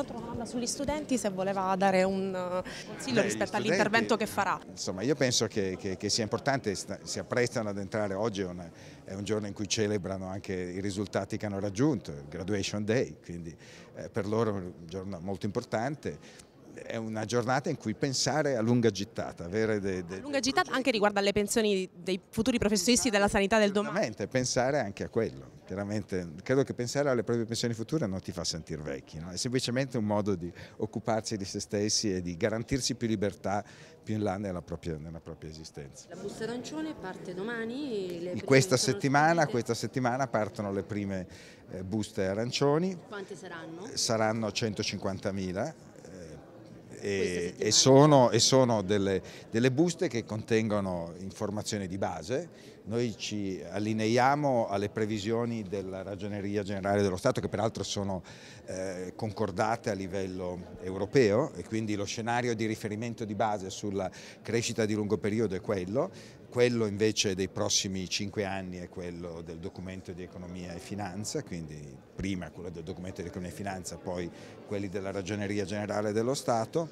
incontro una domanda sugli studenti se voleva dare un eh, consiglio Beh, rispetto all'intervento che farà. Insomma io penso che, che, che sia importante, si apprestano ad entrare oggi, è un, è un, giorno in cui celebrano anche i risultati che hanno raggiunto, il Graduation Day, quindi eh, per loro è un giorno molto importante è una giornata in cui pensare a lunga gittata. Avere de, de, lunga gittata anche riguardo alle pensioni dei futuri professionisti della sanità del domani. Ovviamente, pensare anche a quello. Chiaramente, credo che pensare alle proprie pensioni future non ti fa sentire vecchi, no? è semplicemente un modo di occuparsi di se stessi e di garantirsi più libertà più in là nella propria, nella propria esistenza. La busta arancione parte domani? E questa, settimana, questa settimana partono le prime eh, buste arancioni. Quante saranno? Saranno 150.000 e, e, sono, e sono delle, delle, buste che contengono informazioni di base. Noi ci allineiamo alle previsioni della Ragioneria Generale dello Stato che peraltro sono eh, concordate a livello europeo e quindi lo scenario di riferimento di base sulla crescita di lungo periodo è quello. Quello invece dei prossimi cinque anni è quello del documento di economia e finanza, quindi prima quello del documento di economia e finanza, poi quelli della ragioneria generale dello Stato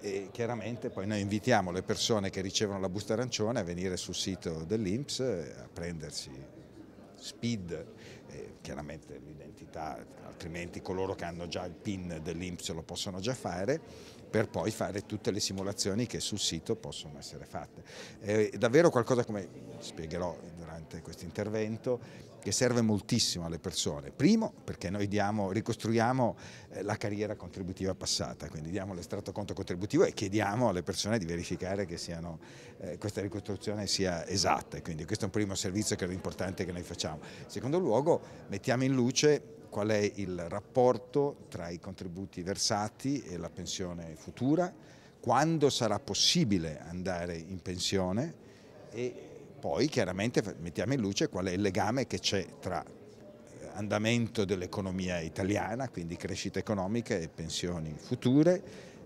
e chiaramente poi noi invitiamo le persone che ricevono la busta arancione a venire sul sito dell'Inps eh, a prendersi speed chiaramente l'identità, altrimenti coloro che hanno già il PIN dell'Inps lo possono già fare, per poi fare tutte le simulazioni che sul sito possono essere fatte. È eh, davvero qualcosa come spiegherò durante questo intervento, che serve moltissimo alle persone. Primo, perché noi diamo, ricostruiamo eh, la carriera contributiva passata, quindi diamo l'estratto conto contributivo e chiediamo alle persone di verificare che siano, eh, questa ricostruzione sia esatta. Quindi questo è un primo servizio che è importante che noi facciamo. secondo luogo, mettiamo in luce qual è il rapporto tra i contributi versati e la pensione futura, quando sarà possibile andare in pensione e poi chiaramente mettiamo in luce qual è il legame che c'è tra eh, andamento dell'economia italiana, quindi crescita economica e pensioni future,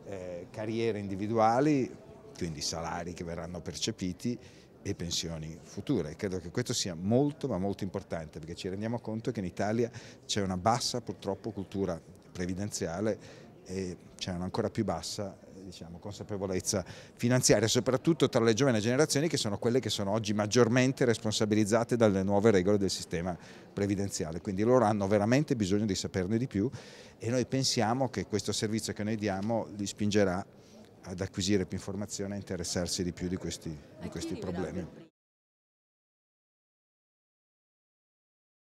eh, carriere individuali, quindi salari che verranno percepiti e pensioni future. Credo che questo sia molto ma molto importante perché ci rendiamo conto che in Italia c'è una bassa purtroppo cultura previdenziale e c'è una ancora più bassa diciamo, consapevolezza finanziaria, soprattutto tra le giovani generazioni che sono quelle che sono oggi maggiormente responsabilizzate dalle nuove regole del sistema previdenziale, quindi loro hanno veramente bisogno di saperne di più e noi pensiamo che questo servizio che noi diamo li spingerà ad acquisire più informazioni e interessarsi di più di questi, di questi problemi.